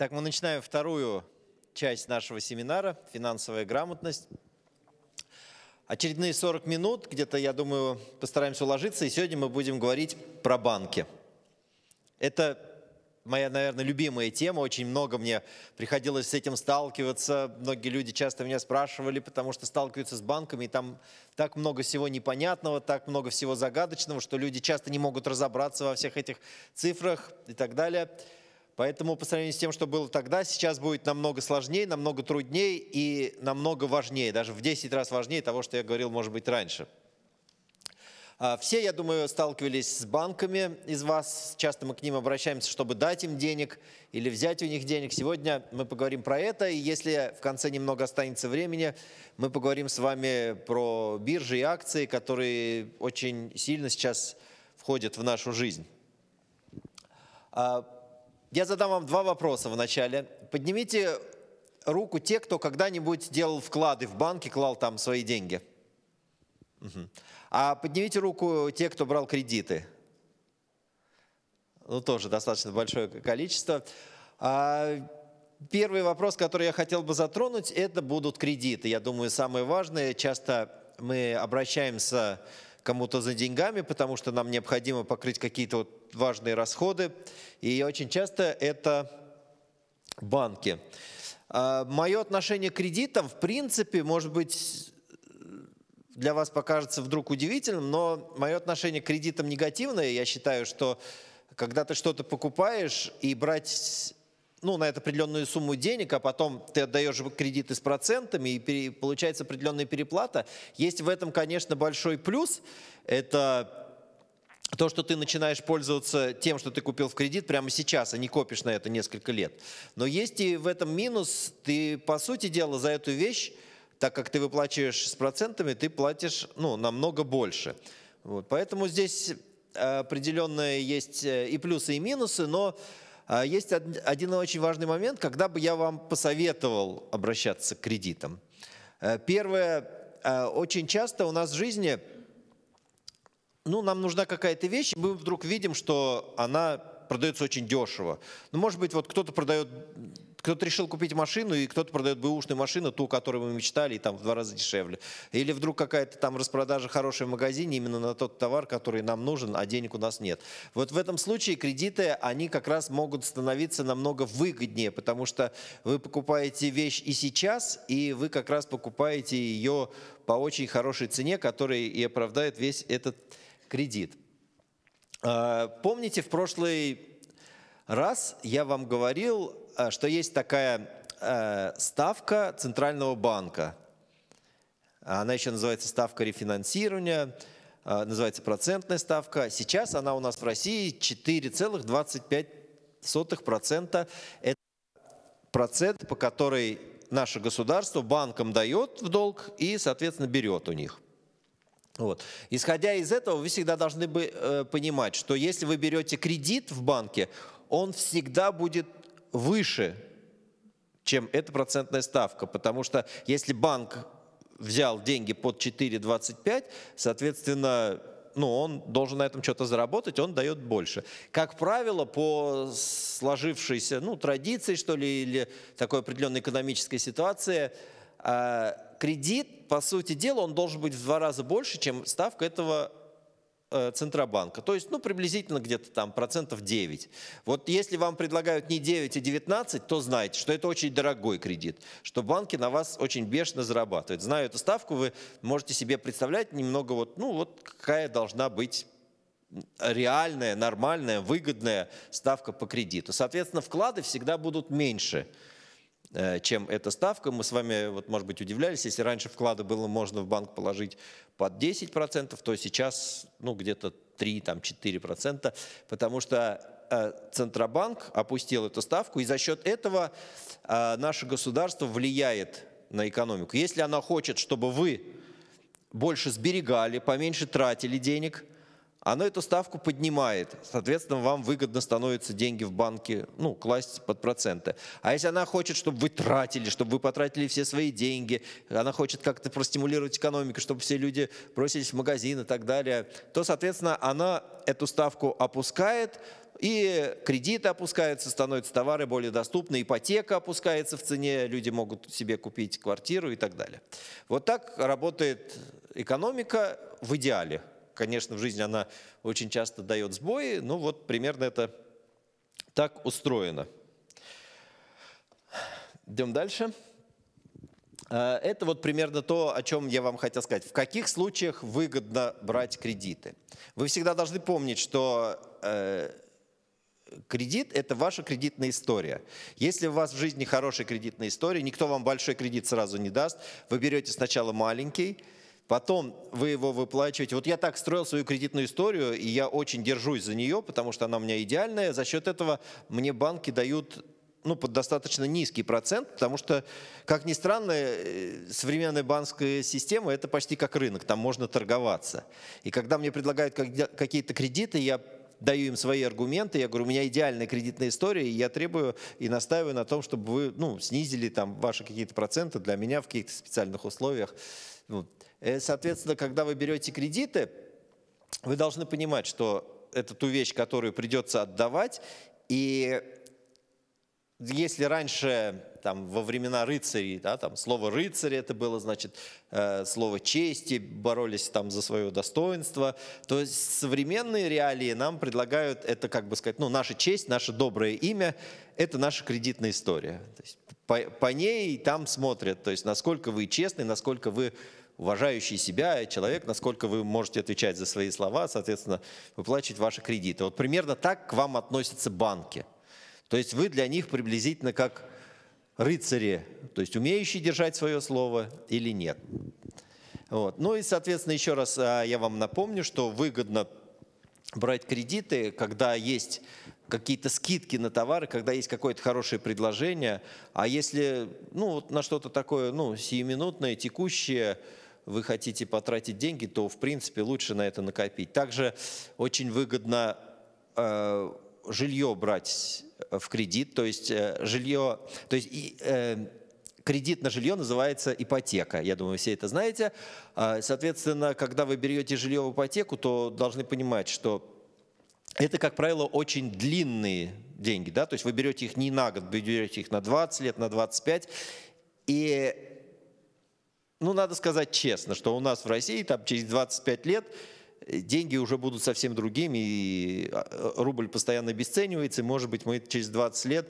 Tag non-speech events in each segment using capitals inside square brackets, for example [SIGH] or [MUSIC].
Так, мы начинаем вторую часть нашего семинара «Финансовая грамотность». Очередные 40 минут, где-то, я думаю, постараемся уложиться, и сегодня мы будем говорить про банки. Это моя, наверное, любимая тема. Очень много мне приходилось с этим сталкиваться. Многие люди часто меня спрашивали, потому что сталкиваются с банками, и там так много всего непонятного, так много всего загадочного, что люди часто не могут разобраться во всех этих цифрах и так далее. Поэтому по сравнению с тем, что было тогда, сейчас будет намного сложнее, намного труднее и намного важнее, даже в 10 раз важнее того, что я говорил, может быть, раньше. А, все, я думаю, сталкивались с банками из вас. Часто мы к ним обращаемся, чтобы дать им денег или взять у них денег. Сегодня мы поговорим про это, и если в конце немного останется времени, мы поговорим с вами про биржи и акции, которые очень сильно сейчас входят в нашу жизнь. А, я задам вам два вопроса в начале. Поднимите руку те, кто когда-нибудь делал вклады в банке, клал там свои деньги. Угу. А поднимите руку те, кто брал кредиты. Ну, тоже достаточно большое количество. А, первый вопрос, который я хотел бы затронуть, это будут кредиты. Я думаю, самое важное. Часто мы обращаемся кому-то за деньгами, потому что нам необходимо покрыть какие-то вот важные расходы. И очень часто это банки. А, мое отношение к кредитам, в принципе, может быть, для вас покажется вдруг удивительным, но мое отношение к кредитам негативное. Я считаю, что когда ты что-то покупаешь и брать ну, на эту определенную сумму денег, а потом ты отдаешь кредиты с процентами, и получается определенная переплата. Есть в этом, конечно, большой плюс. Это то, что ты начинаешь пользоваться тем, что ты купил в кредит прямо сейчас, а не копишь на это несколько лет. Но есть и в этом минус. Ты, по сути дела, за эту вещь, так как ты выплачиваешь с процентами, ты платишь ну, намного больше. Вот. Поэтому здесь э, определенные есть э, и плюсы, и минусы, но а, есть один очень важный момент, когда бы я вам посоветовал обращаться к кредитам. Э, первое, э, очень часто у нас в жизни, ну, нам нужна какая-то вещь, мы вдруг видим, что она продается очень дешево. Ну, может быть, вот кто-то продает кто-то решил купить машину, и кто-то продает бэушную машину, ту, которую мы мечтали, и там в два раза дешевле. Или вдруг какая-то там распродажа хорошая в магазине именно на тот товар, который нам нужен, а денег у нас нет. Вот в этом случае кредиты, они как раз могут становиться намного выгоднее, потому что вы покупаете вещь и сейчас, и вы как раз покупаете ее по очень хорошей цене, которая и оправдает весь этот кредит. А, помните, в прошлый раз я вам говорил Э, что есть такая э, ставка Центрального банка. Она еще называется ставка рефинансирования, э, называется процентная ставка. Сейчас она у нас в России 4,25%. Это процент, по которой наше государство банкам дает в долг и, соответственно, берет у них. Вот. Исходя из этого, вы всегда должны бы, понимать, что если вы берете кредит в банке, он всегда будет выше, чем эта процентная ставка, потому что если банк взял деньги под 4,25, соответственно, ну, он должен на этом что-то заработать, он дает больше. Как правило, по сложившейся ну, традиции, что ли, или такой определенной экономической ситуации, а, кредит, по сути дела, он должен быть в два раза больше, чем ставка этого Э, Центробанка. То есть, ну, приблизительно где-то там процентов 9. Вот если вам предлагают не 9, а 19, то знайте, что это очень дорогой кредит, что банки на вас очень бешено зарабатывают. Знаю эту ставку, вы можете себе представлять немного вот, ну, вот какая должна быть реальная, нормальная, выгодная ставка по кредиту. Соответственно, вклады всегда будут меньше, Э, чем эта ставка. Мы с вами, вот, может быть, удивлялись, если раньше вклады было можно в банк положить под 10%, то сейчас ну, где-то 3-4%, потому что э, Центробанк опустил эту ставку, и за счет этого э, наше государство влияет на экономику. Если она хочет, чтобы вы больше сберегали, поменьше тратили денег, оно эту ставку поднимает. Соответственно, вам выгодно становится деньги в банке ну, класть под проценты. А если она хочет, чтобы вы тратили, чтобы вы потратили все свои деньги, она хочет как-то простимулировать экономику, чтобы все люди бросились в магазин и так далее, то, соответственно, она эту ставку опускает, и кредиты опускаются, становятся товары более доступны, ипотека опускается в цене, люди могут себе купить квартиру и так далее. Вот так работает экономика в идеале – конечно, в жизни она очень часто дает сбои, но ну вот примерно это так устроено. Идем дальше. А, это вот примерно то, о чем я вам хотел сказать. В каких случаях выгодно брать кредиты? Вы всегда должны помнить, что э, кредит – это ваша кредитная история. Если у вас в жизни хорошая кредитная история, никто вам большой кредит сразу не даст, вы берете сначала маленький – Потом вы его выплачиваете. Вот я так строил свою кредитную историю, и я очень держусь за нее, потому что она у меня идеальная. За счет этого мне банки дают ну, под достаточно низкий процент, потому что, как ни странно, э, современная банковская система – это почти как рынок, там можно торговаться. И когда мне предлагают какие-то кредиты, я даю им свои аргументы, я говорю, у меня идеальная кредитная история, и я требую и настаиваю на том, чтобы вы ну, снизили там ваши какие-то проценты для меня в каких-то специальных условиях. Ну, Э, соответственно, когда вы берете кредиты, вы должны понимать, что это ту вещь, которую придется отдавать. И если раньше, там, во времена рыцарей, да, там, слово рыцарь это было, значит, э, слово чести, боролись там за свое достоинство, то есть современные реалии нам предлагают, это, как бы сказать, ну, наша честь, наше доброе имя, это наша кредитная история. То есть по, по ней там смотрят, то есть насколько вы честны, насколько вы уважающий себя человек, насколько вы можете отвечать за свои слова, соответственно, выплачивать ваши кредиты. Вот примерно так к вам относятся банки. То есть вы для них приблизительно как рыцари, то есть умеющие держать свое слово или нет. Вот. Ну и, соответственно, еще раз а, я вам напомню, что выгодно брать кредиты, когда есть какие-то скидки на товары, когда есть какое-то хорошее предложение, а если ну, вот на что-то такое ну, сиюминутное, текущее, вы хотите потратить деньги, то, в принципе, лучше на это накопить. Также очень выгодно э, жилье брать э, в кредит, то есть э, жилье, то есть и, э, кредит на жилье называется ипотека. Я думаю, все это знаете. А, соответственно, когда вы берете жилье в ипотеку, то должны понимать, что это, как правило, очень длинные деньги. Да? То есть вы берете их не на год, вы берете их на 20 лет, на 25. И ну, надо сказать честно, что у нас в России там через 25 лет э, деньги уже будут совсем другими, и а, э, рубль постоянно обесценивается, и, может быть, мы через 20 лет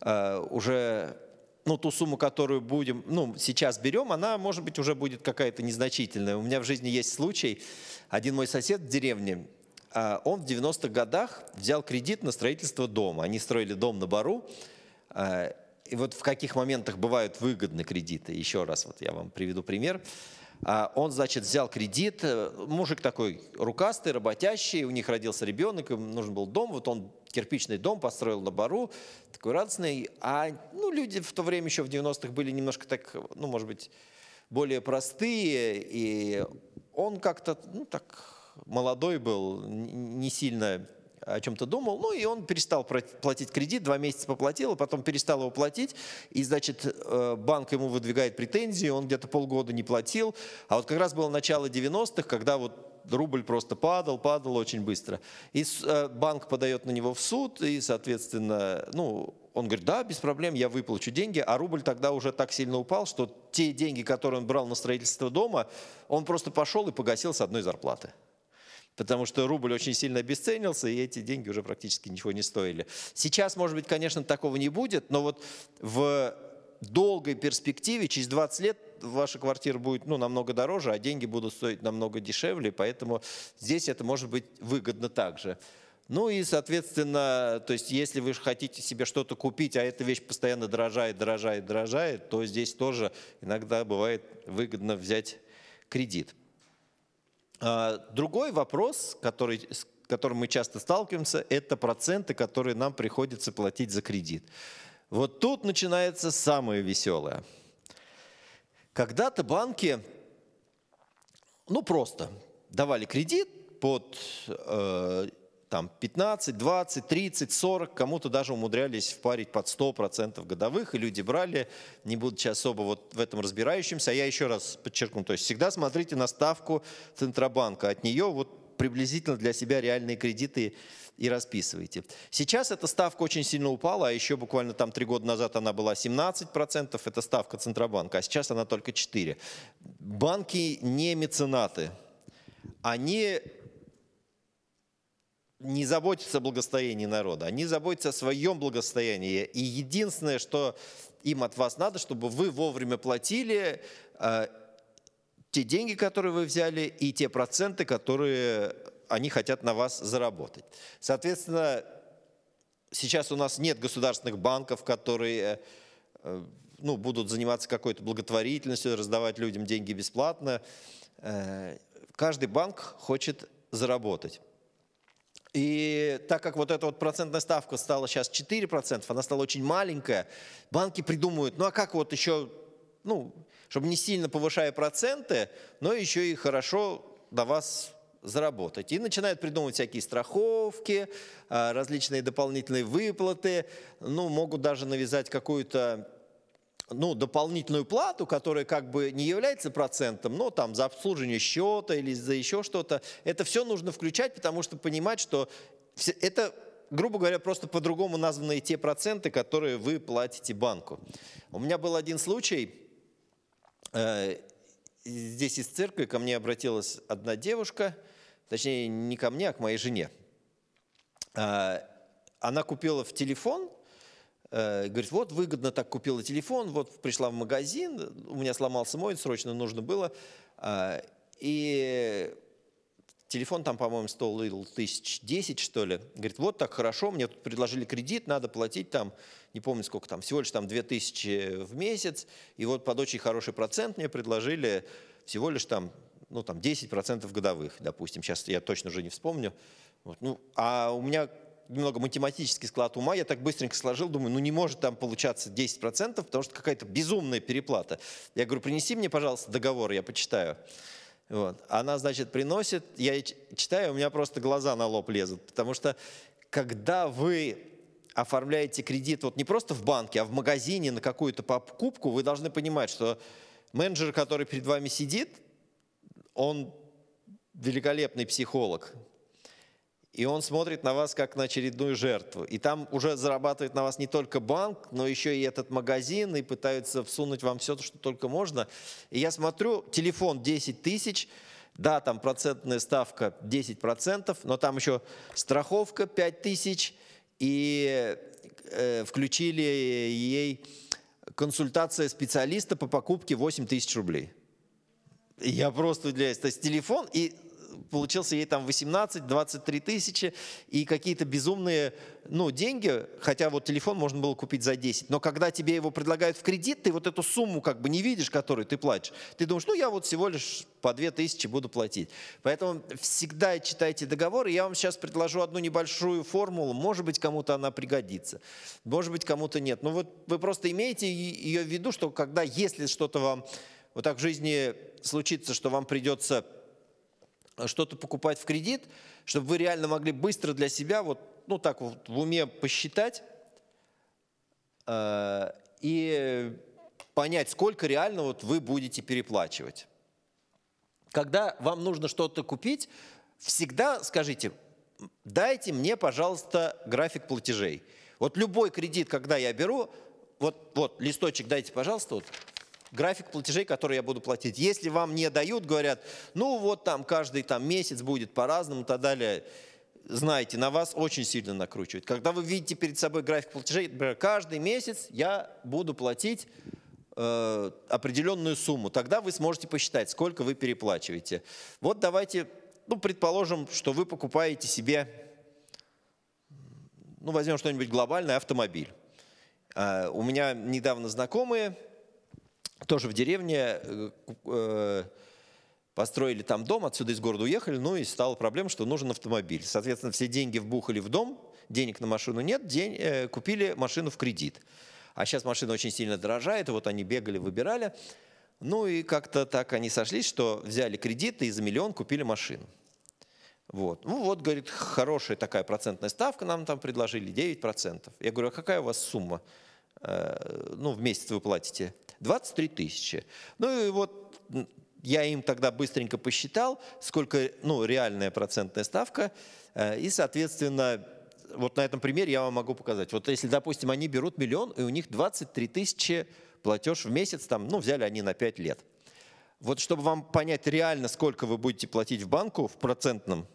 э, уже ну, ту сумму, которую будем, ну, сейчас берем, она, может быть, уже будет какая-то незначительная. У меня в жизни есть случай, один мой сосед в деревне, а, он в 90-х годах взял кредит на строительство дома. Они строили дом на Бару, а, и вот в каких моментах бывают выгодны кредиты. Еще раз вот я вам приведу пример. А, он, значит, взял кредит, э, мужик такой рукастый, работящий, у них родился ребенок, им нужен был дом, вот он кирпичный дом построил на Бару, такой радостный. А ну, люди в то время еще в 90-х были немножко так, ну, может быть, более простые, и он как-то, ну, так молодой был, не сильно о чем-то думал, ну и он перестал платить кредит, два месяца поплатил, а потом перестал его платить, и, значит, э, банк ему выдвигает претензии, он где-то полгода не платил, а вот как раз было начало 90-х, когда вот рубль просто падал, падал очень быстро. И э, банк подает на него в суд, и, соответственно, ну, он говорит, да, без проблем, я выплачу деньги, а рубль тогда уже так сильно упал, что те деньги, которые он брал на строительство дома, он просто пошел и погасил с одной зарплаты потому что рубль очень сильно обесценился, и эти деньги уже практически ничего не стоили. Сейчас, может быть, конечно, такого не будет, но вот в долгой перспективе, через 20 лет ваша квартира будет ну, намного дороже, а деньги будут стоить намного дешевле, поэтому здесь это может быть выгодно также. Ну и, соответственно, то есть, если вы хотите себе что-то купить, а эта вещь постоянно дорожает, дорожает, дорожает, то здесь тоже иногда бывает выгодно взять кредит. А, другой вопрос, который, с которым мы часто сталкиваемся, это проценты, которые нам приходится платить за кредит. Вот тут начинается самое веселое. Когда-то банки, ну просто, давали кредит под э, там 15, 20, 30, 40, кому-то даже умудрялись впарить под 100% годовых, и люди брали, не будучи особо вот в этом разбирающимся. А я еще раз подчеркну, то есть всегда смотрите на ставку Центробанка, от нее вот приблизительно для себя реальные кредиты и расписывайте. Сейчас эта ставка очень сильно упала, а еще буквально там три года назад она была 17%, это ставка Центробанка, а сейчас она только 4%. Банки не меценаты, они не заботятся о благосостоянии народа, они заботятся о своем благостоянии, И единственное, что им от вас надо, чтобы вы вовремя платили э, те деньги, которые вы взяли, и те проценты, которые они хотят на вас заработать. Соответственно, сейчас у нас нет государственных банков, которые э, э ну, будут заниматься какой-то благотворительностью, раздавать людям деньги бесплатно. Э, каждый банк хочет заработать. И так как вот эта вот процентная ставка стала сейчас 4%, она стала очень маленькая, банки придумывают. ну а как вот еще, ну, чтобы не сильно повышая проценты, но еще и хорошо до вас заработать. И начинают придумывать всякие страховки, а, различные дополнительные выплаты, ну, могут даже навязать какую-то ну, дополнительную плату, которая как бы не является процентом, но там за обслуживание счета или за еще что-то, это все нужно включать, потому что понимать, что это, грубо говоря, просто по-другому названные те проценты, которые вы платите банку. У меня был один случай, э, здесь из церкви ко мне обратилась одна девушка, точнее не ко мне, а к моей жене. Э, она купила в телефон Э, говорит, вот выгодно так купила телефон, вот пришла в магазин, у меня сломался мой, срочно нужно было. А, и телефон там, по-моему, стоил тысяч десять, что ли. Говорит, вот так хорошо, мне тут предложили кредит, надо платить там, не помню сколько там, всего лишь там две тысячи в месяц. И вот под очень хороший процент мне предложили всего лишь там, ну там 10% годовых, допустим. Сейчас я точно уже не вспомню. Вот. Ну, а у меня немного математический склад ума, я так быстренько сложил, думаю, ну не может там получаться 10%, потому что какая-то безумная переплата. Я говорю, принеси мне, пожалуйста, договор, я почитаю. Вот. Она, значит, приносит, я читаю, у меня просто глаза на лоб лезут, потому что когда вы оформляете кредит вот не просто в банке, а в магазине на какую-то покупку, вы должны понимать, что менеджер, который перед вами сидит, он великолепный психолог, и он смотрит на вас как на очередную жертву. И там уже зарабатывает на вас не только банк, но еще и этот магазин, и пытаются всунуть вам все, что только можно. И я смотрю, телефон 10 тысяч, да, там процентная ставка 10%, но там еще страховка 5 тысяч, и э, включили ей консультация специалиста по покупке 8 тысяч рублей. Я просто удивляюсь. То есть телефон и получился ей там 18-23 тысячи и какие-то безумные ну, деньги, хотя вот телефон можно было купить за 10, но когда тебе его предлагают в кредит, ты вот эту сумму как бы не видишь, которую ты платишь. Ты думаешь, ну я вот всего лишь по 2 тысячи буду платить. Поэтому всегда читайте договор и Я вам сейчас предложу одну небольшую формулу, может быть, кому-то она пригодится, может быть, кому-то нет. Но вот вы просто имеете ее в виду, что когда, если что-то вам вот так в жизни случится, что вам придется что-то покупать в кредит, чтобы вы реально могли быстро для себя вот, ну так вот в уме посчитать э, и понять, сколько реально вот вы будете переплачивать. Когда вам нужно что-то купить, всегда скажите, дайте мне, пожалуйста, график платежей. Вот любой кредит, когда я беру, вот, вот листочек дайте, пожалуйста, вот график платежей, который я буду платить. Если вам не дают, говорят, ну вот там каждый там месяц будет по-разному и так далее, знаете, на вас очень сильно накручивают. Когда вы видите перед собой график платежей, например, каждый месяц я буду платить э, определенную сумму, тогда вы сможете посчитать, сколько вы переплачиваете. Вот давайте, ну, предположим, что вы покупаете себе, ну, возьмем что-нибудь глобальное, автомобиль. А, у меня недавно знакомые, тоже в деревне э, э, построили там дом, отсюда из города уехали, ну и стала проблема, что нужен автомобиль. Соответственно, все деньги вбухали в дом, денег на машину нет, день, э, купили машину в кредит. А сейчас машина очень сильно дорожает, и вот они бегали, выбирали. Ну и как-то так они сошлись, что взяли кредит и за миллион купили машину. Вот. Ну вот, говорит, хорошая такая процентная ставка нам там предложили, 9%. Я говорю, а какая у вас сумма? Э, ну, в месяц вы платите, 23 тысячи. Ну и вот я им тогда быстренько посчитал, сколько, ну, реальная процентная ставка, э, и, соответственно, вот на этом примере я вам могу показать. Вот если, допустим, они берут миллион, и у них 23 тысячи платеж в месяц, там, ну, взяли они на 5 лет. Вот чтобы вам понять реально, сколько вы будете платить в банку в процентном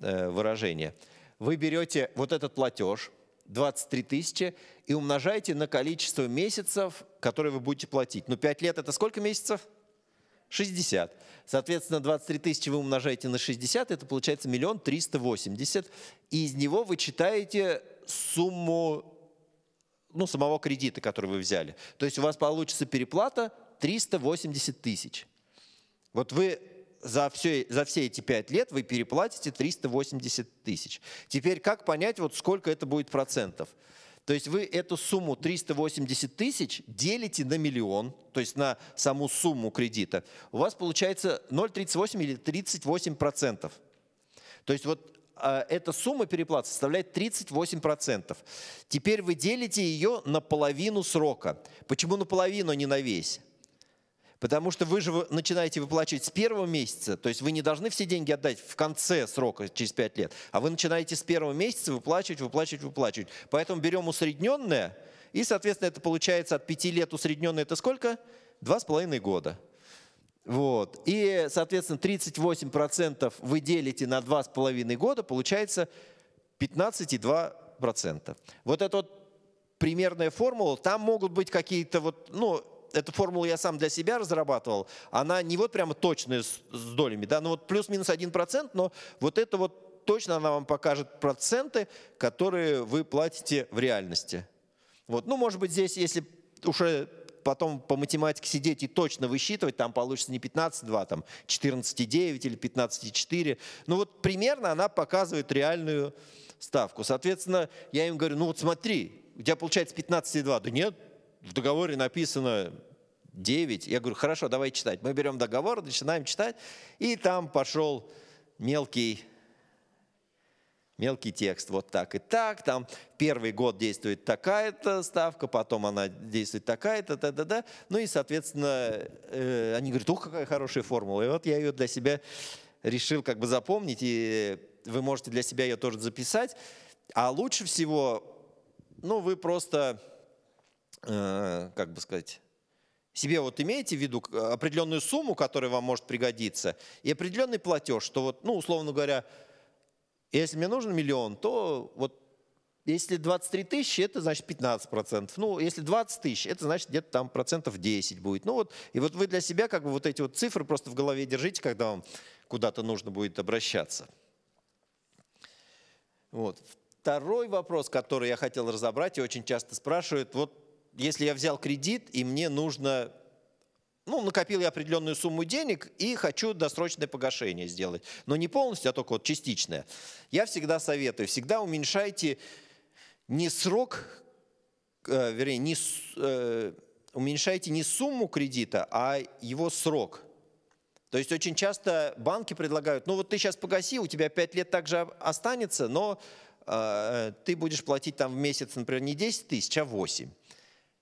э, выражении, вы берете вот этот платеж – 23 тысячи и умножайте на количество месяцев, которые вы будете платить. Ну, 5 лет – это сколько месяцев? 60. Соответственно, 23 тысячи вы умножаете на 60, это получается миллион триста восемьдесят. И из него вы читаете сумму ну, самого кредита, который вы взяли. То есть у вас получится переплата 380 тысяч. Вот вы за все, за все эти пять лет вы переплатите 380 тысяч. Теперь как понять, вот сколько это будет процентов? То есть вы эту сумму 380 тысяч делите на миллион, то есть на саму сумму кредита. У вас получается 0,38 или 38 процентов. То есть вот а, эта сумма переплат составляет 38%. процентов. Теперь вы делите ее на половину срока. Почему на половину, а не на весь? Потому что вы же начинаете выплачивать с первого месяца, то есть вы не должны все деньги отдать в конце срока, через 5 лет, а вы начинаете с первого месяца выплачивать, выплачивать, выплачивать. Поэтому берем усредненное, и, соответственно, это получается от 5 лет усредненное это сколько? 2,5 года. Вот. И, соответственно, 38% вы делите на 2,5 года, получается 15,2%. Вот это вот примерная формула. Там могут быть какие-то вот, ну, эту формулу я сам для себя разрабатывал, она не вот прямо точная с, с долями, да, но вот плюс-минус 1%, но вот это вот точно она вам покажет проценты, которые вы платите в реальности. Вот. Ну, может быть, здесь, если уже потом по математике сидеть и точно высчитывать, там получится не 15,2, там 14,9 или 15,4. Ну вот примерно она показывает реальную ставку. Соответственно, я им говорю, ну вот смотри, у тебя получается 15,2. Да нет, в договоре написано 9. Я говорю, хорошо, давай читать. Мы берем договор, начинаем читать, и там пошел мелкий Мелкий текст, вот так и так, там первый год действует такая-то ставка, потом она действует такая-то, да, да, да. Ну и, соответственно, э, они говорят, ух, какая хорошая формула. И вот я ее для себя решил как бы запомнить, и вы можете для себя ее тоже записать. А лучше всего, ну, вы просто Э, как бы сказать, себе вот имеете в виду э, определенную сумму, которая вам может пригодиться, и определенный платеж, что вот, ну, условно говоря, если мне нужен миллион, то вот если 23 тысячи, это значит 15 процентов. Ну, если 20 тысяч, это значит где-то там процентов 10 будет. Ну вот, и вот вы для себя как бы вот эти вот цифры просто в голове держите, когда вам куда-то нужно будет обращаться. Вот. Второй вопрос, который я хотел разобрать, и очень часто спрашивают, вот если я взял кредит, и мне нужно ну, накопил я определенную сумму денег и хочу досрочное погашение сделать. Но не полностью, а только вот частичное. Я всегда советую, всегда уменьшайте не срок, э, вернее, не, э, уменьшайте не сумму кредита, а его срок. То есть очень часто банки предлагают, ну вот ты сейчас погаси, у тебя 5 лет также останется, но э, ты будешь платить там в месяц, например, не 10 тысяч, а 8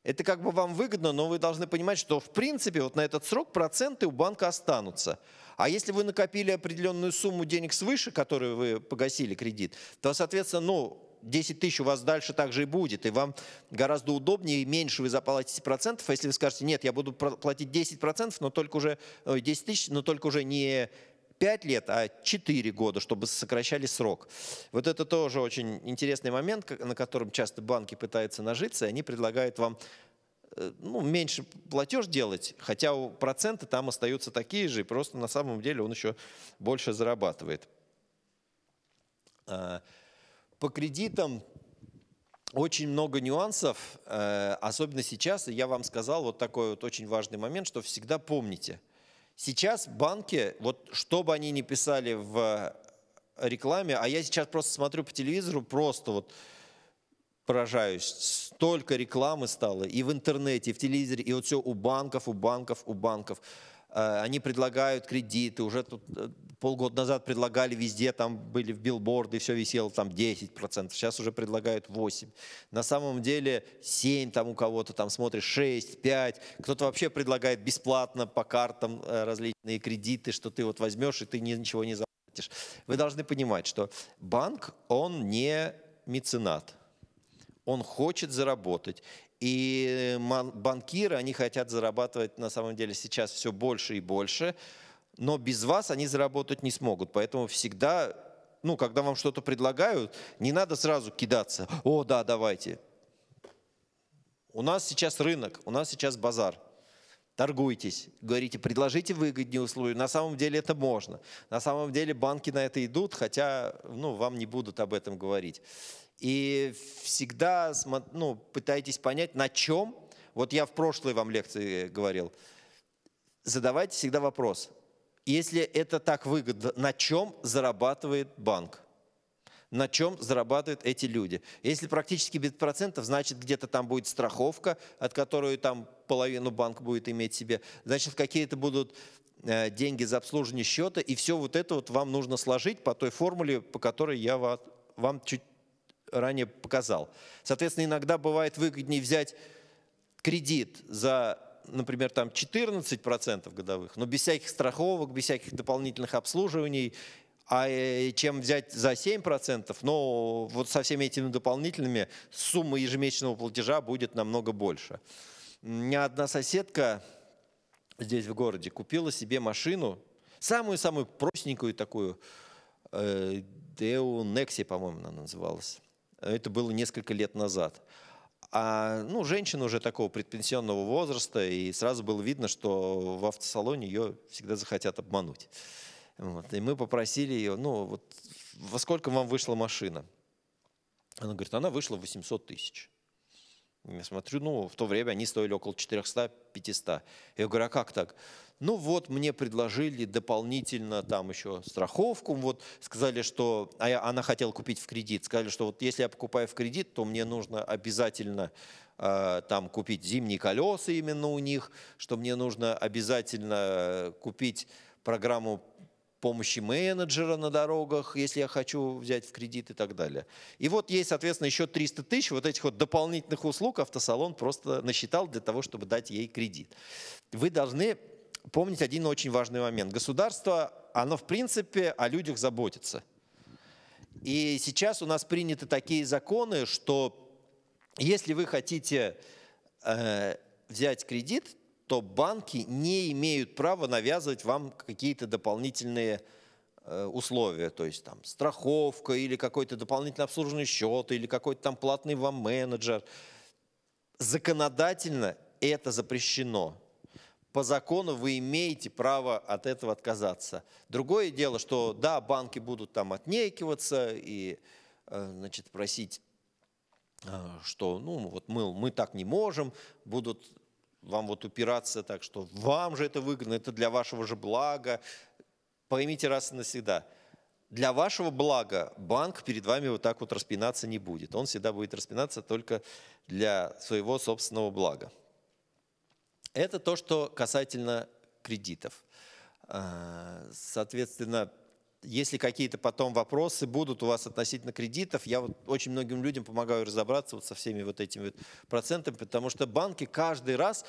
это как бы вам выгодно, но вы должны понимать, что в принципе вот на этот срок проценты у банка останутся. А если вы накопили определенную сумму денег свыше, которую вы погасили кредит, то, соответственно, ну, 10 тысяч у вас дальше также и будет, и вам гораздо удобнее и меньше вы заплатите процентов, а если вы скажете, нет, я буду платить 10 процентов, но только уже, 10 тысяч, но только уже не 5 лет, а 4 года, чтобы сокращали срок. Вот это тоже очень интересный момент, на котором часто банки пытаются нажиться, и они предлагают вам э, ну, меньше платеж делать, хотя проценты там остаются такие же, и просто на самом деле он еще больше зарабатывает. А, по кредитам очень много нюансов, э, особенно сейчас. И Я вам сказал вот такой вот очень важный момент, что всегда помните – Сейчас банки, вот что бы они ни писали в э, рекламе, а я сейчас просто смотрю по телевизору, просто вот поражаюсь, столько рекламы стало и в интернете, и в телевизоре, и вот все у банков, у банков, у банков. Э, они предлагают кредиты, уже тут э, полгода назад предлагали везде, там были в билборды, все висело там 10%, сейчас уже предлагают 8%. На самом деле 7 там у кого-то, там смотришь 6, 5, кто-то вообще предлагает бесплатно по картам э, различные кредиты, что ты вот возьмешь и ты ничего не заплатишь. Вы должны понимать, что банк, он не меценат, он хочет заработать. И э, банкиры, они хотят зарабатывать на самом деле сейчас все больше и больше, но без вас они заработать не смогут. Поэтому всегда, ну, когда вам что-то предлагают, не надо сразу кидаться. О, да, давайте. У нас сейчас рынок, у нас сейчас базар. Торгуйтесь, говорите, предложите выгоднее условия. На самом деле это можно. На самом деле банки на это идут, хотя ну, вам не будут об этом говорить. И всегда ну, пытайтесь понять, на чем. Вот я в прошлой вам лекции говорил. Задавайте всегда вопрос. Если это так выгодно, на чем зарабатывает банк? на чем зарабатывают эти люди. Если практически без процентов, значит, где-то там будет страховка, от которой там половину банк будет иметь себе, значит, какие-то будут э, деньги за обслуживание счета, и все вот это вот вам нужно сложить по той формуле, по которой я вам чуть ранее показал. Соответственно, иногда бывает выгоднее взять кредит за, например, там 14% годовых, но без всяких страховок, без всяких дополнительных обслуживаний, а э, чем взять за 7%, но вот со всеми этими дополнительными сумма ежемесячного платежа будет намного больше. У меня одна соседка здесь в городе купила себе машину, самую-самую простенькую такую, э, Део Некси, по-моему, она называлась. Это было несколько лет назад. А, ну, женщина уже такого предпенсионного возраста, и сразу было видно, что в автосалоне ее всегда захотят обмануть. Вот. И мы попросили ее, ну, вот во сколько вам вышла машина? Она говорит, она вышла 800 тысяч. Я смотрю, ну, в то время они стоили около 400-500. Я говорю, а как так? Ну вот, мне предложили дополнительно там еще страховку, вот сказали, что, а я, она хотела купить в кредит, сказали, что вот если я покупаю в кредит, то мне нужно обязательно э, там купить зимние колеса именно у них, что мне нужно обязательно э, купить программу помощи менеджера на дорогах, если я хочу взять в кредит и так далее. И вот есть, соответственно, еще 300 тысяч вот этих вот дополнительных услуг автосалон просто насчитал для того, чтобы дать ей кредит. Вы должны помнить один очень важный момент. Государство, оно в принципе о людях заботится. И сейчас у нас приняты такие законы, что если вы хотите э, взять кредит, то банки не имеют права навязывать вам какие-то дополнительные э, условия, то есть там страховка или какой-то дополнительный обслуженный счет или какой-то там платный вам менеджер. Законодательно это запрещено. По закону вы имеете право от этого отказаться. Другое дело, что да, банки будут там отнекиваться и э, значит, просить, э, что ну, вот мы, мы так не можем, будут вам вот упираться так, что вам же это выгодно, это для вашего же блага. Поймите раз и навсегда, для вашего блага банк перед вами вот так вот распинаться не будет. Он всегда будет распинаться только для своего собственного блага. Это то, что касательно кредитов. А, соответственно, если какие-то потом вопросы будут у вас относительно кредитов, я вот очень многим людям помогаю разобраться вот со всеми вот этими вот процентами, потому что банки каждый раз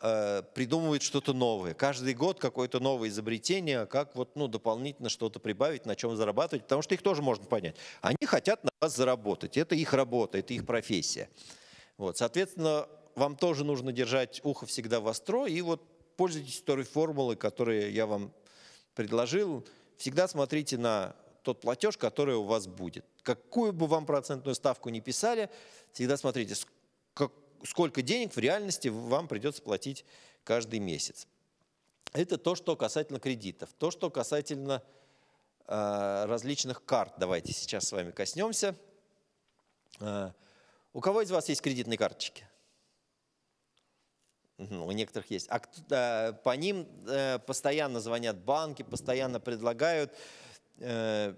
э, придумывают что-то новое. Каждый год какое-то новое изобретение, как вот ну, дополнительно что-то прибавить, на чем зарабатывать, потому что их тоже можно понять. Они хотят на вас заработать, это их работа, это их профессия. Вот, соответственно, вам тоже нужно держать ухо всегда востро и вот пользуйтесь той формулой, которую я вам предложил всегда смотрите на тот платеж, который у вас будет. Какую бы вам процентную ставку ни писали, всегда смотрите, сколько денег в реальности вам придется платить каждый месяц. Это то, что касательно кредитов. То, что касательно э, различных карт. Давайте сейчас с вами коснемся. Э, у кого из вас есть кредитные карточки? У некоторых есть. А э, по ним э, постоянно звонят банки, постоянно предлагают. Э,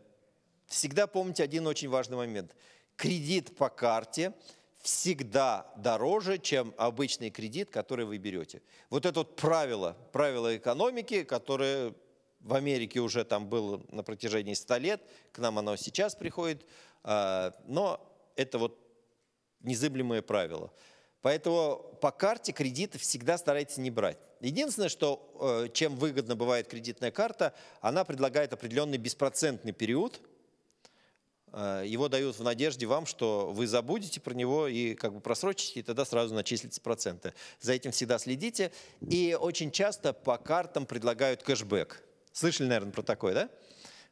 всегда помните один очень важный момент. Кредит по карте всегда дороже, чем обычный кредит, который вы берете. Вот это вот правило, правило экономики, которое в Америке уже там было на протяжении 100 лет, к нам оно сейчас приходит, но это вот незыблемое правило – Поэтому по карте кредиты всегда старайтесь не брать. Единственное, что, э, чем выгодно бывает кредитная карта, она предлагает определенный беспроцентный период. Э, его дают в надежде вам, что вы забудете про него и как бы просрочите, и тогда сразу начислятся проценты. За этим всегда следите. И очень часто по картам предлагают кэшбэк. Слышали, наверное, про такое, да?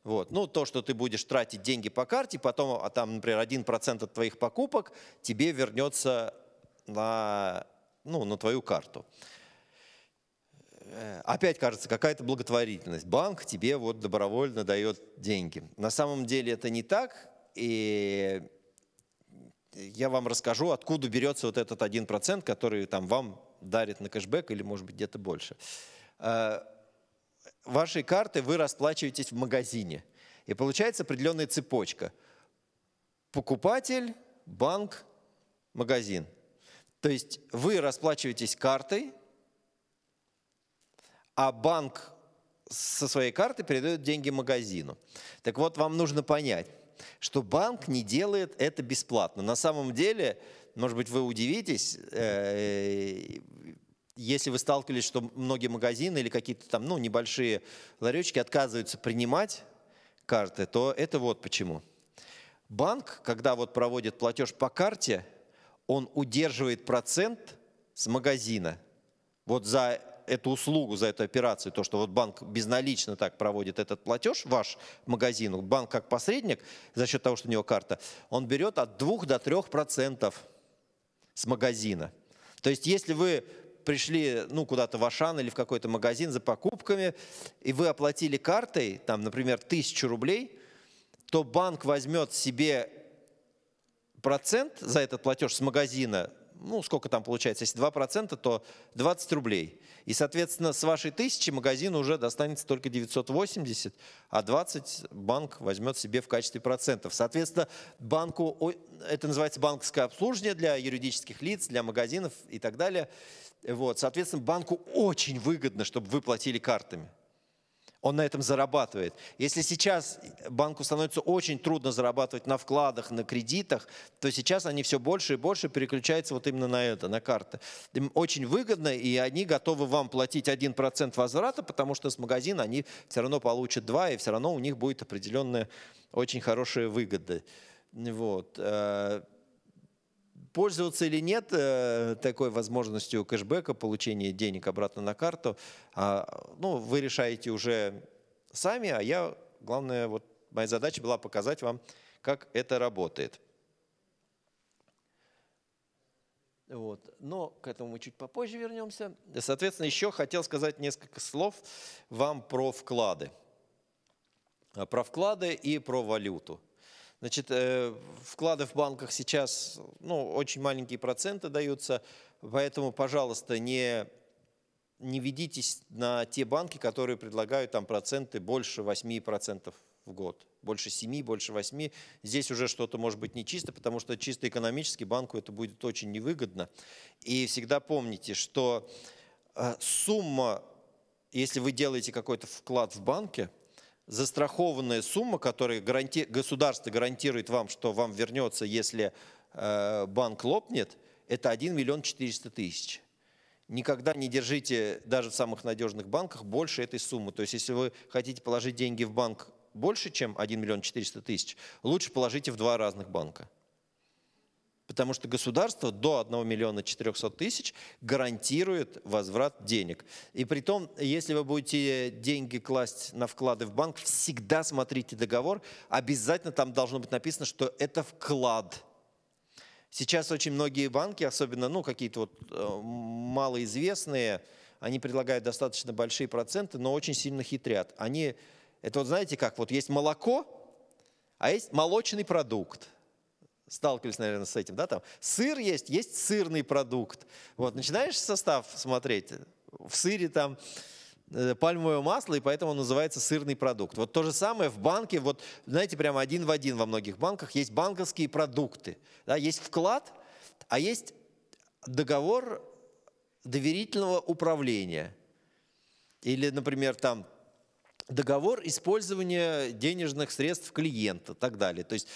Вот. Ну, то, что ты будешь тратить деньги по карте, потом, а там, например, 1% от твоих покупок тебе вернется на, ну, на твою карту. Э, опять кажется, какая-то благотворительность. Банк тебе вот добровольно дает деньги. На самом деле это не так, и я вам расскажу, откуда берется вот этот 1%, который там вам дарит на кэшбэк или, может быть, где-то больше. Э, вашей карты вы расплачиваетесь в магазине. И получается определенная цепочка. Покупатель, банк, магазин. То есть вы расплачиваетесь картой, а банк со своей карты передает деньги магазину. Так вот, вам нужно понять, что банк не делает это бесплатно. На самом деле, может быть, вы удивитесь, э, если вы сталкивались, что многие магазины или какие-то там ну, небольшие ларечки отказываются принимать карты, то это вот почему. Банк, когда вот проводит платеж по карте, он удерживает процент с магазина вот за эту услугу, за эту операцию, то, что вот банк безналично так проводит этот платеж, ваш магазину, банк как посредник, за счет того, что у него карта, он берет от 2 до 3 процентов с магазина. То есть если вы пришли ну, куда-то в Ашан или в какой-то магазин за покупками, и вы оплатили картой, там, например, тысячу рублей, то банк возьмет себе процент за этот платеж с магазина, ну, сколько там получается, если 2%, то 20 рублей. И, соответственно, с вашей тысячи магазину уже достанется только 980, а 20 банк возьмет себе в качестве процентов. Соответственно, банку, это называется банковское обслуживание для юридических лиц, для магазинов и так далее. Вот, соответственно, банку очень выгодно, чтобы вы платили картами он на этом зарабатывает. Если сейчас банку становится очень трудно зарабатывать на вкладах, на кредитах, то сейчас они все больше и больше переключаются вот именно на это, на карты. Им очень выгодно, и они готовы вам платить 1% возврата, потому что с магазина они все равно получат 2, и все равно у них будет определенная очень хорошая выгода. Вот. Э, пользоваться или нет э, такой возможностью кэшбэка, получения денег обратно на карту, а, ну, вы решаете уже сами, а я, главное, вот моя задача была показать вам, как это работает. Вот. Но к этому мы чуть попозже вернемся. Соответственно, еще хотел сказать несколько слов вам про вклады. Про вклады и про валюту. Значит, э, вклады в банках сейчас, ну, очень маленькие проценты даются, поэтому, пожалуйста, не, не ведитесь на те банки, которые предлагают там проценты больше 8% в год. Больше 7, больше 8. Здесь уже что-то может быть нечисто, потому что чисто экономически банку это будет очень невыгодно. И всегда помните, что э, сумма, если вы делаете какой-то вклад в банке, застрахованная сумма, которую гаранти... государство гарантирует вам, что вам вернется, если э, банк лопнет, это 1 миллион 400 тысяч. Никогда не держите даже в самых надежных банках больше этой суммы. То есть если вы хотите положить деньги в банк больше, чем 1 миллион 400 тысяч, лучше положите в два разных банка. Потому что государство до 1 миллиона 400 тысяч гарантирует возврат денег. И при том, если вы будете деньги класть на вклады в банк, всегда смотрите договор. Обязательно там должно быть написано, что это вклад. Сейчас очень многие банки, особенно ну, какие-то вот э, малоизвестные, они предлагают достаточно большие проценты, но очень сильно хитрят. Они, это вот знаете как, вот есть молоко, а есть молочный продукт – сталкивались, наверное, с этим, да, там сыр есть, есть сырный продукт. Вот, начинаешь состав смотреть, в сыре там э, пальмовое масло, и поэтому он называется сырный продукт. Вот то же самое в банке, вот, знаете, прямо один в один во многих банках есть банковские продукты. Да, есть вклад, а есть договор доверительного управления. Или, например, там договор использования денежных средств клиента и так далее. То есть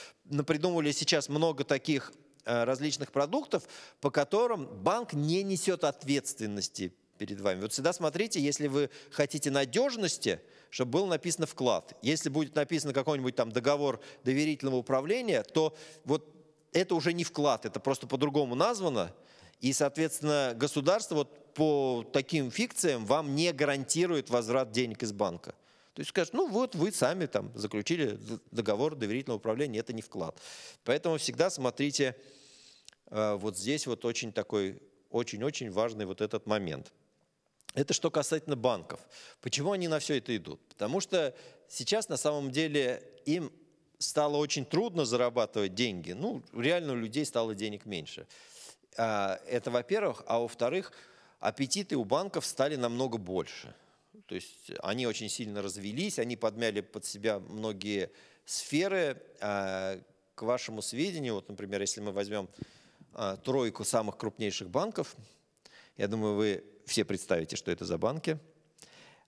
придумали сейчас много таких э, различных продуктов, по которым банк не несет ответственности перед вами. Вот всегда смотрите, если вы хотите надежности, чтобы было написано вклад. Если будет написано какой-нибудь там договор доверительного управления, то вот это уже не вклад, это просто по-другому названо. И, соответственно, государство вот по таким фикциям вам не гарантирует возврат денег из банка. То есть скажут, ну вот вы сами там заключили договор доверительного управления, это не вклад. Поэтому всегда смотрите э, вот здесь вот очень такой, очень-очень важный вот этот момент. Это что касательно банков. Почему они на все это идут? Потому что сейчас на самом деле им стало очень трудно зарабатывать деньги. Ну, реально у людей стало денег меньше. А, это во-первых. А во-вторых, аппетиты у банков стали намного больше. То есть они очень сильно развелись, они подмяли под себя многие сферы. А, к вашему сведению, вот, например, если мы возьмем а, тройку самых крупнейших банков, я думаю, вы все представите, что это за банки.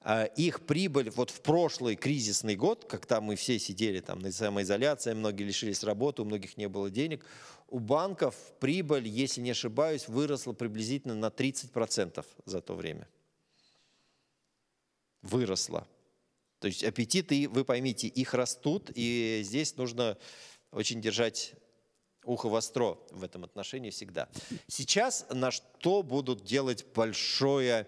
А, их прибыль вот в прошлый кризисный год, когда мы все сидели там на самоизоляции, многие лишились работы, у многих не было денег, у банков прибыль, если не ошибаюсь, выросла приблизительно на 30% за то время – выросла, То есть аппетиты, вы поймите, их растут, и здесь нужно очень держать ухо востро в этом отношении всегда. Сейчас на что будут делать большое,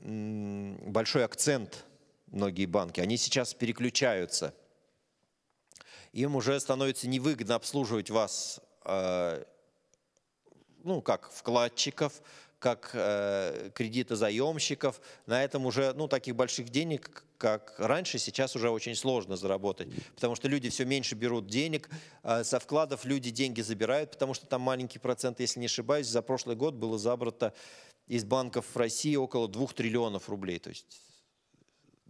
большой акцент многие банки? Они сейчас переключаются. Им уже становится невыгодно обслуживать вас, э, ну, как вкладчиков, как э, кредитозаемщиков. На этом уже ну, таких больших денег, как раньше, сейчас уже очень сложно заработать, потому что люди все меньше берут денег, э, со вкладов люди деньги забирают, потому что там маленький процент, если не ошибаюсь, за прошлый год было забрато из банков в России около 2 триллионов рублей. То есть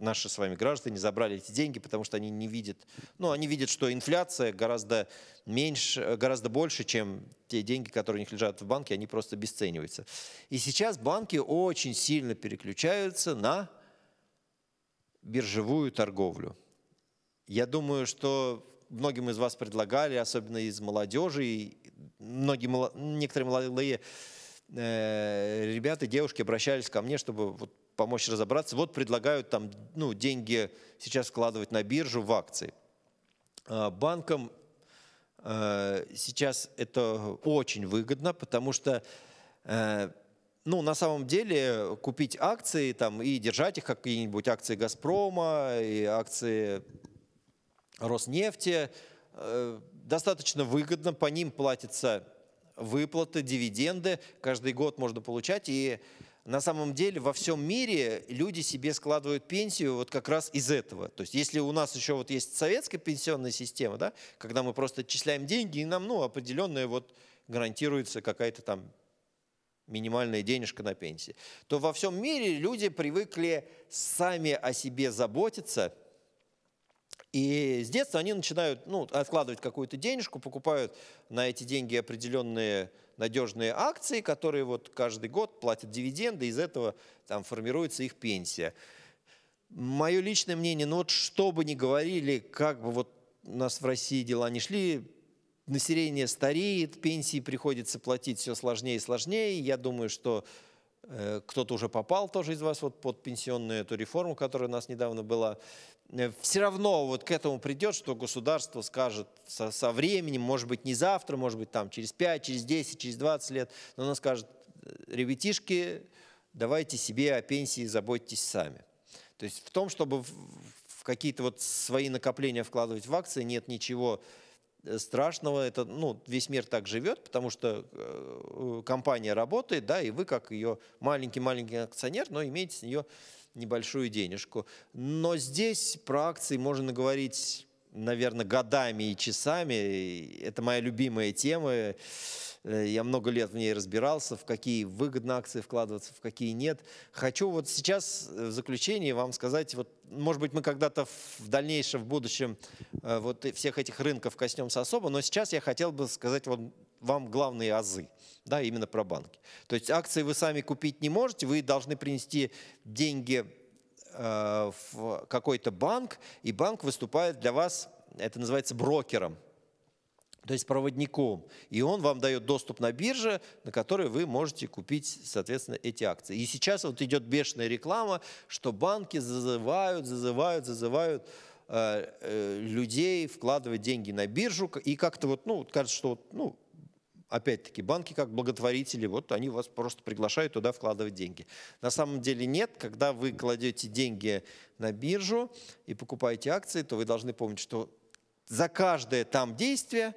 наши с вами граждане забрали эти деньги, потому что они не видят, ну, они видят, что инфляция гораздо меньше, э, гораздо больше, чем те деньги, которые у них лежат в банке, они просто обесцениваются. И сейчас банки очень сильно переключаются на биржевую торговлю. Я думаю, что многим из вас предлагали, особенно из молодежи, и многие, некоторые молодые э, ребята, девушки обращались ко мне, чтобы вот помочь разобраться. Вот предлагают там ну, деньги сейчас складывать на биржу в акции. А, банкам э, сейчас это очень выгодно, потому что э, ну, на самом деле купить акции там, и держать их, какие-нибудь акции «Газпрома», и акции «Роснефти», э, достаточно выгодно, по ним платятся выплаты, дивиденды, каждый год можно получать, и на самом деле во всем мире люди себе складывают пенсию вот как раз из этого. То есть если у нас еще вот есть советская пенсионная система, да, когда мы просто отчисляем деньги, и нам ну, определенная вот гарантируется какая-то там минимальная денежка на пенсии, то во всем мире люди привыкли сами о себе заботиться, и с детства они начинают ну, откладывать какую-то денежку, покупают на эти деньги определенные надежные акции, которые вот каждый год платят дивиденды, из этого там формируется их пенсия. Мое личное мнение, ну вот что бы ни говорили, как бы вот у нас в России дела не шли, население стареет, пенсии приходится платить все сложнее и сложнее. Я думаю, что э, кто-то уже попал тоже из вас вот под пенсионную эту реформу, которая у нас недавно была. Э, все равно вот к этому придет, что государство скажет со, со временем, может быть, не завтра, может быть, там через 5, через 10, через 20 лет, но оно скажет, «Э, ребятишки, давайте себе о пенсии заботьтесь сами. То есть в том, чтобы в какие-то вот свои накопления вкладывать в акции, нет ничего э, страшного. Это, ну, весь мир так живет, потому что компания работает, да, и вы, как ее маленький-маленький акционер, но имеете с нее небольшую денежку. Но здесь про акции можно говорить, наверное, годами и часами. Это моя любимая тема. Э, я много лет в ней разбирался, в какие выгодно акции вкладываться, в какие нет. Хочу вот сейчас э, в заключение вам сказать, вот, может быть, мы когда-то в дальнейшем, в будущем э, вот всех этих рынков коснемся особо, но сейчас я хотел бы сказать вот вам главные азы, да, именно про банки. То есть акции вы сами купить не можете, вы должны принести деньги э, в какой-то банк, и банк выступает для вас, это называется брокером, то есть проводником. И он вам дает доступ на бирже, на которой вы можете купить, соответственно, эти акции. И сейчас вот идет бешеная реклама, что банки зазывают, зазывают, зазывают э, э, людей вкладывать деньги на биржу. И как-то вот, ну, кажется, что вот, ну, опять-таки, банки как благотворители, вот они вас просто приглашают туда вкладывать деньги. На самом деле нет, когда вы кладете деньги на биржу и покупаете акции, то вы должны помнить, что за каждое там действие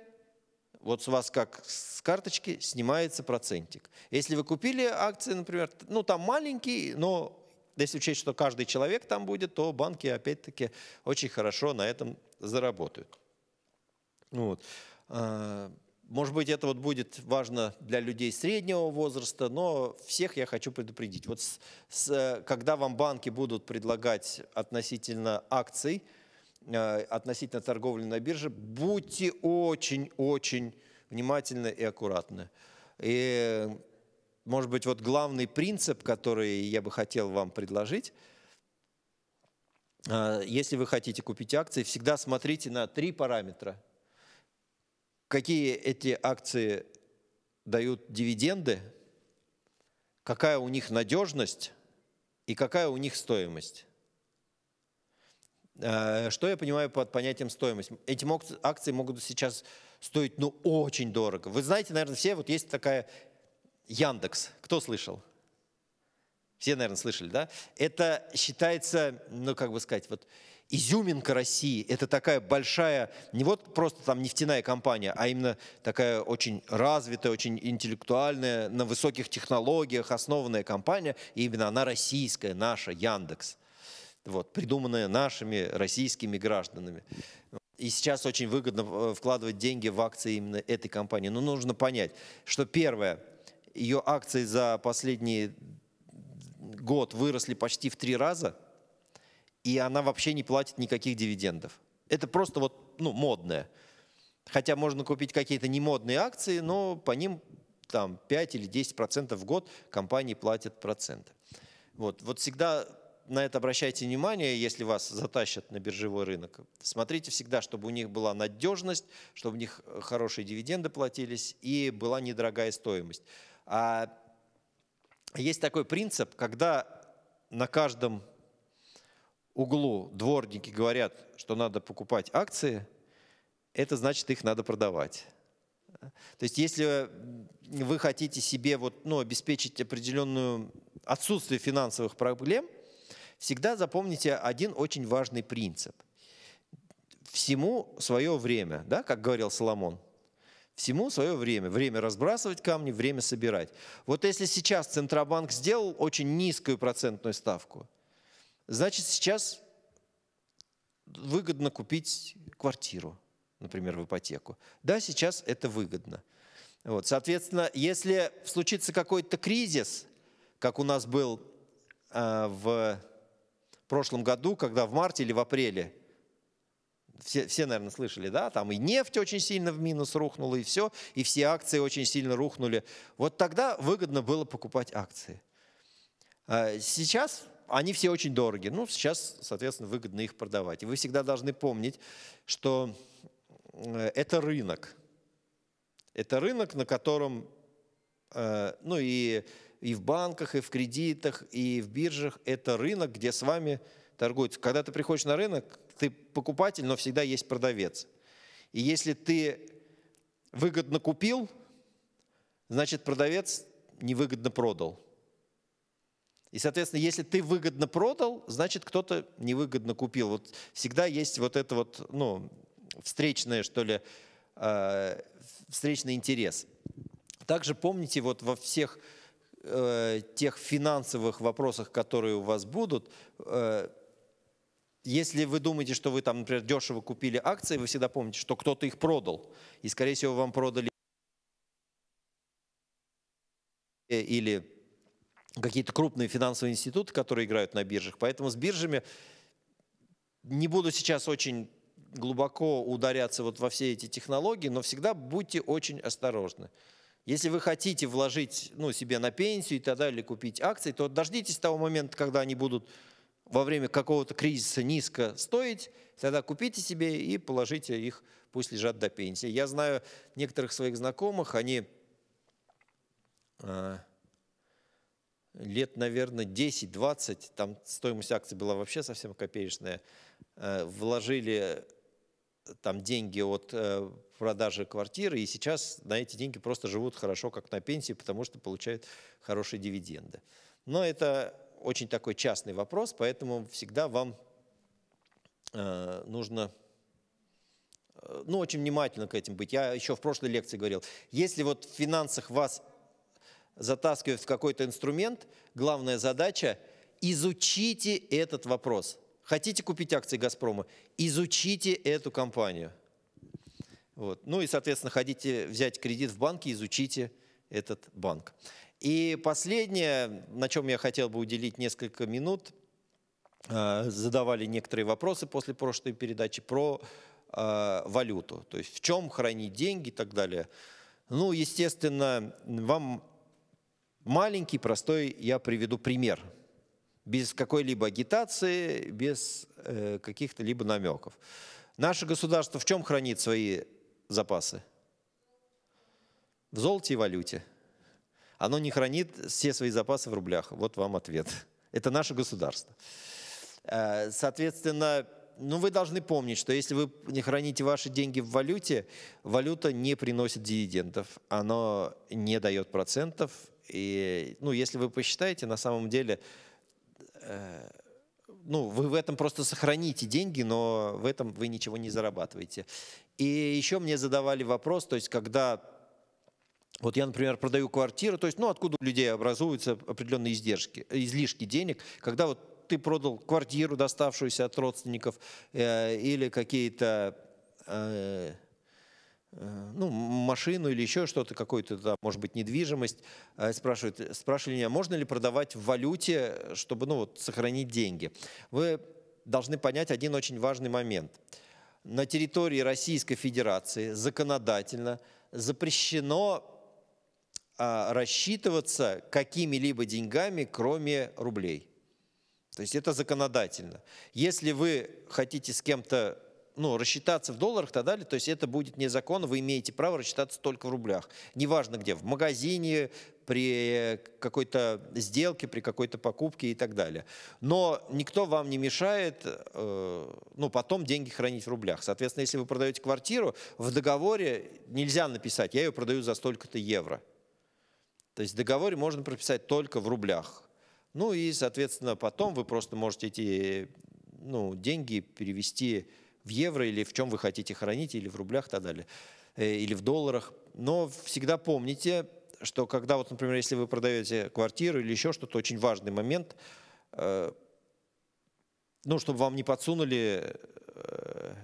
вот с вас как с карточки снимается процентик. Если вы купили акции, например, ну там маленький, но если учесть, что каждый человек там будет, то банки опять-таки очень хорошо на этом заработают. Вот. А, может быть, это вот будет важно для людей среднего возраста, но всех я хочу предупредить. Вот с, с, э, когда вам банки будут предлагать относительно акций, э, относительно торговли на бирже, будьте очень-очень внимательны и аккуратны. И, может быть, вот главный принцип, который я бы хотел вам предложить, э, если вы хотите купить акции, всегда смотрите на три параметра – какие эти акции дают дивиденды, какая у них надежность и какая у них стоимость. Э, что я понимаю под понятием стоимость? Эти акции могут сейчас стоить, ну, очень дорого. Вы знаете, наверное, все, вот есть такая Яндекс. Кто слышал? Все, наверное, слышали, да? Это считается, ну, как бы сказать, вот изюминка России – это такая большая, не вот просто там нефтяная компания, а именно такая очень развитая, очень интеллектуальная, на высоких технологиях основанная компания, и именно она российская, наша, Яндекс, вот, придуманная нашими российскими гражданами. И сейчас очень выгодно э, вкладывать деньги в акции именно этой компании. Но нужно понять, что первое, ее акции за последний год выросли почти в три раза – и она вообще не платит никаких дивидендов. Это просто вот, ну, модное. Хотя можно купить какие-то немодные акции, но по ним там 5 или 10% в год компании платят проценты. Вот, вот всегда на это обращайте внимание, если вас затащат на биржевой рынок. Смотрите всегда, чтобы у них была надежность, чтобы у них э, хорошие дивиденды платились и была недорогая стоимость. А есть такой принцип, когда на каждом углу дворники говорят, что надо покупать акции, это значит, их надо продавать. То есть если вы хотите себе вот, ну, обеспечить определенную отсутствие финансовых проблем, всегда запомните один очень важный принцип. Всему свое время, да, как говорил Соломон. Всему свое время. Время разбрасывать камни, время собирать. Вот если сейчас Центробанк сделал очень низкую процентную ставку – Значит, сейчас выгодно купить квартиру, например, в ипотеку. Да, сейчас это выгодно. Вот, соответственно, если случится какой-то кризис, как у нас был э, в прошлом году, когда в марте или в апреле, все, все, наверное, слышали, да, там и нефть очень сильно в минус рухнула, и все, и все акции очень сильно рухнули. Вот тогда выгодно было покупать акции. А сейчас они все очень дороги. Ну, сейчас, соответственно, выгодно их продавать. И вы всегда должны помнить, что э, это рынок. Это рынок, на котором, э, ну и, и в банках, и в кредитах, и в биржах, это рынок, где с вами торгуются. Когда ты приходишь на рынок, ты покупатель, но всегда есть продавец. И если ты выгодно купил, значит продавец невыгодно продал. И, соответственно, если ты выгодно продал, значит, кто-то невыгодно купил. Вот всегда есть вот это вот, ну, встречное, что ли, э, встречный интерес. Также помните вот во всех э, тех финансовых вопросах, которые у вас будут, э, если вы думаете, что вы там, например, дешево купили акции, вы всегда помните, что кто-то их продал. И, скорее всего, вам продали или какие-то крупные финансовые институты, которые играют на биржах. Поэтому с биржами не буду сейчас очень глубоко ударяться вот во все эти технологии, но всегда будьте очень осторожны. Если вы хотите вложить ну, себе на пенсию и так далее, купить акции, то дождитесь того момента, когда они будут во время какого-то кризиса низко стоить, тогда купите себе и положите их, пусть лежат до пенсии. Я знаю некоторых своих знакомых, они а, лет, наверное, 10-20, там стоимость акций была вообще совсем копеечная, э, вложили э, там деньги от э, продажи квартиры, и сейчас на эти деньги просто живут хорошо, как на пенсии, потому что получают хорошие дивиденды. Но это очень такой частный вопрос, поэтому всегда вам нужно ну, очень внимательно к этим быть. Я еще в прошлой лекции говорил, если вот в финансах вас затаскивать в какой-то инструмент, главная задача – изучите этот вопрос. Хотите купить акции «Газпрома» – изучите эту компанию. Вот. Ну и, соответственно, хотите взять кредит в банке – изучите этот банк. И последнее, на чем я хотел бы уделить несколько минут, э, задавали некоторые вопросы после прошлой передачи про э, валюту, то есть в чем хранить деньги и так далее. Ну, естественно, вам Маленький, простой, я приведу пример. Без какой-либо агитации, без э, каких-то либо намеков. Наше государство в чем хранит свои запасы? В золоте и валюте. Оно не хранит все свои запасы в рублях. Вот вам ответ. [LAUGHS] Это наше государство. Э, соответственно, ну вы должны помнить, что если вы не храните ваши деньги в валюте, валюта не приносит дивидендов, она не дает процентов, и, ну, если вы посчитаете, на самом деле, э, ну, вы в этом просто сохраните деньги, но в этом вы ничего не зарабатываете. И еще мне задавали вопрос, то есть, когда вот я, например, продаю квартиру, то есть, ну, откуда у людей образуются определенные издержки, излишки денег, когда вот ты продал квартиру, доставшуюся от родственников, э, или какие-то э, Э, ну, машину или еще что-то, какую-то, да, может быть, недвижимость, э, спрашивают, э, спрашивали меня, можно ли продавать в валюте, чтобы, ну, вот, сохранить деньги. Вы должны понять один очень важный момент. На территории Российской Федерации законодательно запрещено а, рассчитываться какими-либо деньгами, кроме рублей. То есть это законодательно. Если вы хотите с кем-то ну, рассчитаться в долларах и так далее, то есть это будет незаконно, вы имеете право рассчитаться только в рублях. Неважно где, в магазине, при какой-то сделке, при какой-то покупке и так далее. Но никто вам не мешает э, ну, потом деньги хранить в рублях. Соответственно, если вы продаете квартиру, в договоре нельзя написать, я ее продаю за столько-то евро. То есть в договоре можно прописать только в рублях. Ну и, соответственно, потом вы просто можете эти ну, деньги перевести в евро или в чем вы хотите хранить, или в рублях и так далее, э, или в долларах. Но всегда помните, что когда, вот, например, если вы продаете квартиру или еще что-то, очень важный момент, э, ну, чтобы вам не подсунули э,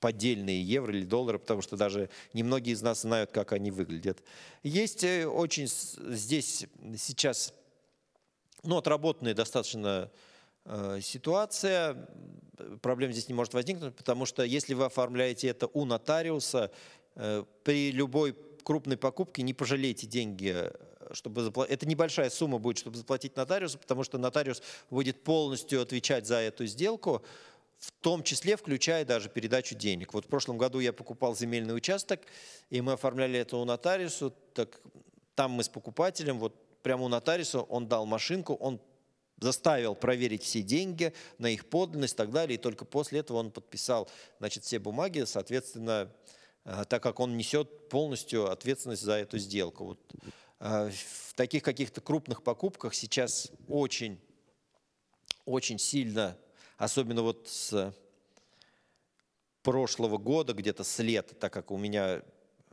поддельные евро или доллары, потому что даже немногие из нас знают, как они выглядят. Есть очень здесь сейчас ну, отработанные достаточно Э, ситуация, проблем здесь не может возникнуть, потому что если вы оформляете это у нотариуса, э, при любой крупной покупке не пожалейте деньги, э, чтобы заплатить. Это небольшая сумма будет, чтобы заплатить нотариусу, потому что нотариус будет полностью отвечать за эту сделку, в том числе включая даже передачу денег. Вот в прошлом году я покупал земельный участок, и мы оформляли это у нотариуса, так там мы с покупателем, вот прямо у нотариуса он дал машинку, он заставил проверить все деньги на их подлинность и так далее. И только после этого он подписал значит, все бумаги, соответственно, э, так как он несет полностью ответственность за эту сделку. Вот, э, в таких каких-то крупных покупках сейчас очень, очень сильно, особенно вот с прошлого года, где-то с лета, так как у меня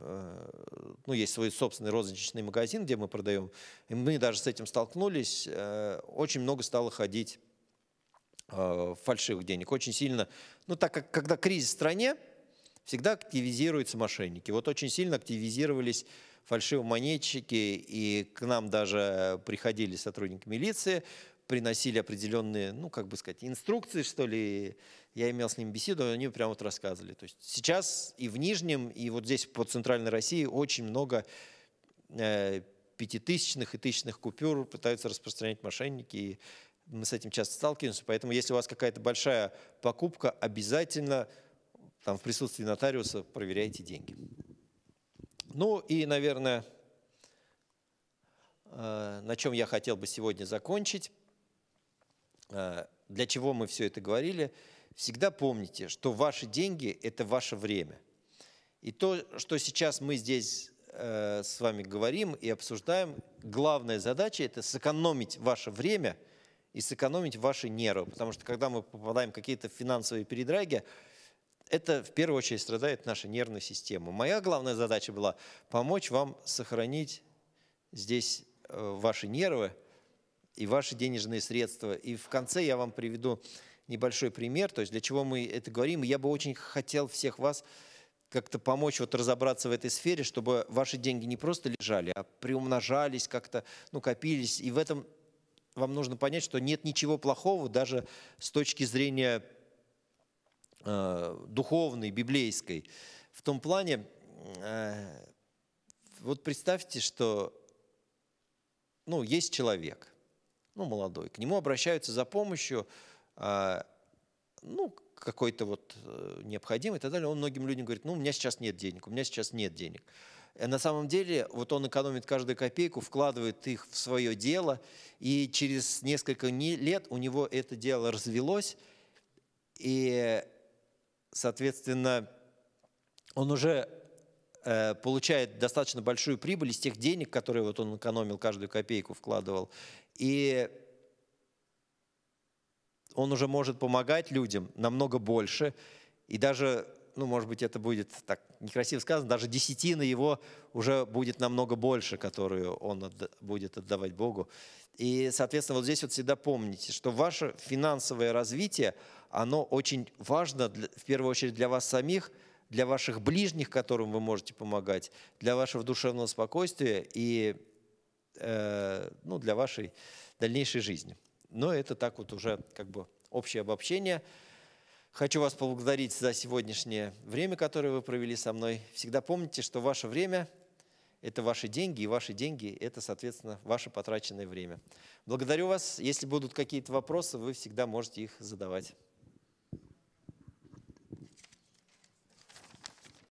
Э, ну, есть свой собственный розничный магазин, где мы продаем, и мы даже с этим столкнулись, э, очень много стало ходить э, фальшивых денег. Очень сильно, ну так как когда кризис в стране, всегда активизируются мошенники. Вот очень сильно активизировались фальшивомонетчики, и к нам даже приходили сотрудники милиции, приносили определенные, ну как бы сказать, инструкции, что ли, я имел с ним беседу, и они прямо вот рассказывали. То есть сейчас и в Нижнем, и вот здесь по Центральной России очень много э, пятитысячных и тысячных купюр пытаются распространять мошенники, и мы с этим часто сталкиваемся. Поэтому если у вас какая-то большая покупка, обязательно там в присутствии нотариуса проверяйте деньги. Ну и, наверное, э, на чем я хотел бы сегодня закончить, э, для чего мы все это говорили – Всегда помните, что ваши деньги – это ваше время. И то, что сейчас мы здесь э, с вами говорим и обсуждаем, главная задача – это сэкономить ваше время и сэкономить ваши нервы. Потому что когда мы попадаем в какие-то финансовые передряги, это в первую очередь страдает наша нервная система. Моя главная задача была помочь вам сохранить здесь э, ваши нервы и ваши денежные средства. И в конце я вам приведу небольшой пример, то есть для чего мы это говорим. Я бы очень хотел всех вас как-то помочь вот разобраться в этой сфере, чтобы ваши деньги не просто лежали, а приумножались как-то, ну, копились. И в этом вам нужно понять, что нет ничего плохого даже с точки зрения э, духовной, библейской. В том плане, э, вот представьте, что, ну, есть человек, ну, молодой, к нему обращаются за помощью, а, ну, какой-то вот э, необходимый и так далее, он многим людям говорит, ну, у меня сейчас нет денег, у меня сейчас нет денег. А на самом деле, вот он экономит каждую копейку, вкладывает их в свое дело, и через несколько лет у него это дело развелось, и, соответственно, он уже э, получает достаточно большую прибыль из тех денег, которые вот он экономил, каждую копейку вкладывал. И он уже может помогать людям намного больше, и даже, ну, может быть, это будет так некрасиво сказано, даже десятина его уже будет намного больше, которую он отда будет отдавать Богу. И, соответственно, вот здесь вот всегда помните, что ваше финансовое развитие, оно очень важно, для, в первую очередь, для вас самих, для ваших ближних, которым вы можете помогать, для вашего душевного спокойствия и э, ну, для вашей дальнейшей жизни. Но это так вот уже как бы общее обобщение. Хочу вас поблагодарить за сегодняшнее время, которое вы провели со мной. Всегда помните, что ваше время – это ваши деньги, и ваши деньги – это, соответственно, ваше потраченное время. Благодарю вас. Если будут какие-то вопросы, вы всегда можете их задавать.